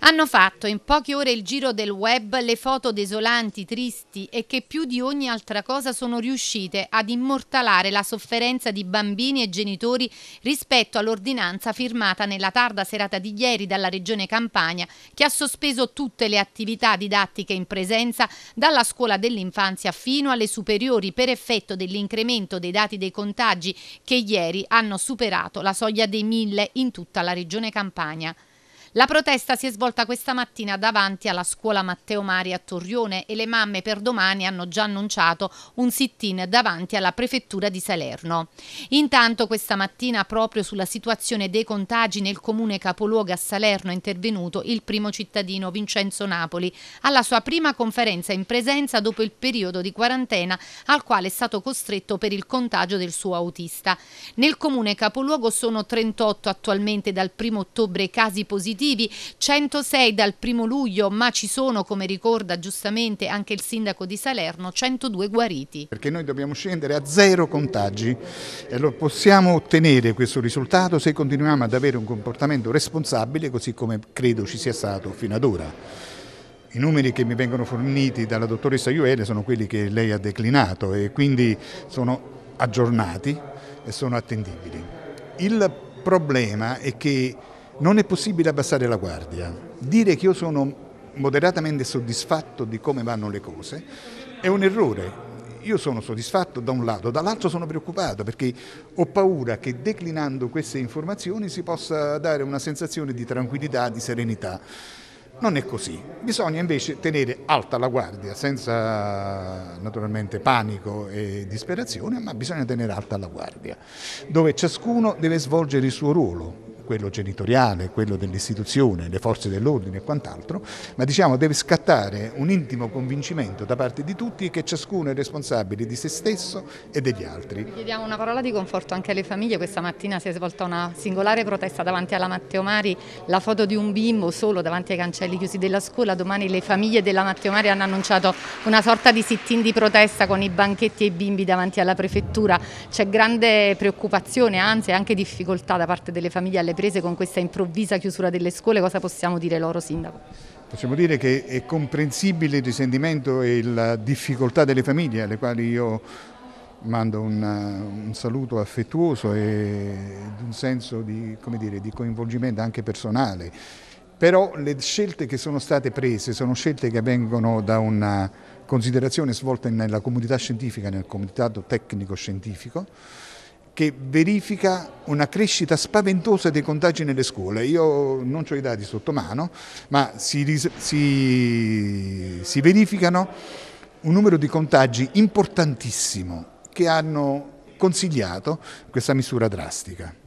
Hanno fatto in poche ore il giro del web le foto desolanti, tristi e che più di ogni altra cosa sono riuscite ad immortalare la sofferenza di bambini e genitori rispetto all'ordinanza firmata nella tarda serata di ieri dalla Regione Campania che ha sospeso tutte le attività didattiche in presenza dalla scuola dell'infanzia fino alle superiori per effetto dell'incremento dei dati dei contagi che ieri hanno superato la soglia dei mille in tutta la Regione Campania. La protesta si è svolta questa mattina davanti alla scuola Matteo Mari a Torrione e le mamme per domani hanno già annunciato un sit-in davanti alla prefettura di Salerno. Intanto questa mattina proprio sulla situazione dei contagi nel comune capoluogo a Salerno è intervenuto il primo cittadino Vincenzo Napoli alla sua prima conferenza in presenza dopo il periodo di quarantena al quale è stato costretto per il contagio del suo autista. Nel comune capoluogo sono 38 attualmente dal 1 ottobre casi positivi positivi, 106 dal primo luglio, ma ci sono, come ricorda giustamente anche il sindaco di Salerno, 102 guariti. Perché noi dobbiamo scendere a zero contagi e lo possiamo ottenere questo risultato se continuiamo ad avere un comportamento responsabile, così come credo ci sia stato fino ad ora. I numeri che mi vengono forniti dalla dottoressa Iuele sono quelli che lei ha declinato e quindi sono aggiornati e sono attendibili. Il problema è che non è possibile abbassare la guardia. Dire che io sono moderatamente soddisfatto di come vanno le cose è un errore. Io sono soddisfatto da un lato, dall'altro sono preoccupato perché ho paura che declinando queste informazioni si possa dare una sensazione di tranquillità, di serenità. Non è così, bisogna invece tenere alta la guardia senza naturalmente panico e disperazione, ma bisogna tenere alta la guardia, dove ciascuno deve svolgere il suo ruolo, quello genitoriale, quello dell'istituzione, le forze dell'ordine e quant'altro, ma diciamo deve scattare un intimo convincimento da parte di tutti che ciascuno è responsabile di se stesso e degli altri. chiediamo una parola di conforto anche alle famiglie, questa mattina si è svolta una singolare protesta davanti alla Matteo Mari, la foto di un bimbo solo davanti ai cancelli chiusi della scuola, domani le famiglie della Matteo Mari hanno annunciato una sorta di sit-in di protesta con i banchetti e i bimbi davanti alla prefettura, c'è grande preoccupazione, anzi anche difficoltà da parte delle famiglie alle prese con questa improvvisa chiusura delle scuole, cosa possiamo dire loro Sindaco? Possiamo dire che è comprensibile il risentimento e la difficoltà delle famiglie alle quali io mando un, un saluto affettuoso e un senso di, dire, di coinvolgimento anche personale. Però le scelte che sono state prese sono scelte che vengono da una considerazione svolta nella comunità scientifica, nel comitato tecnico-scientifico, che verifica una crescita spaventosa dei contagi nelle scuole. Io non ho i dati sotto mano, ma si, si, si verificano un numero di contagi importantissimo che hanno consigliato questa misura drastica.